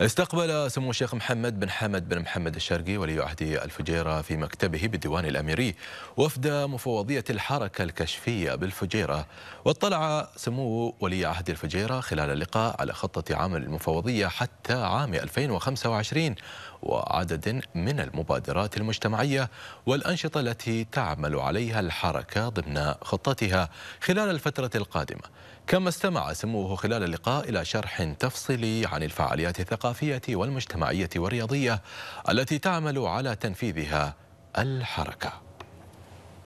استقبل سمو الشيخ محمد بن حمد بن محمد الشرقي ولي عهد الفجيرة في مكتبه بالديوان الأميري وفد مفوضية الحركة الكشفية بالفجيرة واطلع سمو ولي عهد الفجيرة خلال اللقاء على خطة عمل المفوضية حتى عام 2025 وعدد من المبادرات المجتمعية والأنشطة التي تعمل عليها الحركة ضمن خطتها خلال الفترة القادمة كما استمع سموه خلال اللقاء إلى شرح تفصيلي عن الفعاليات الثقافية الثقافية والمجتمعية والرياضية التي تعمل على تنفيذها الحركة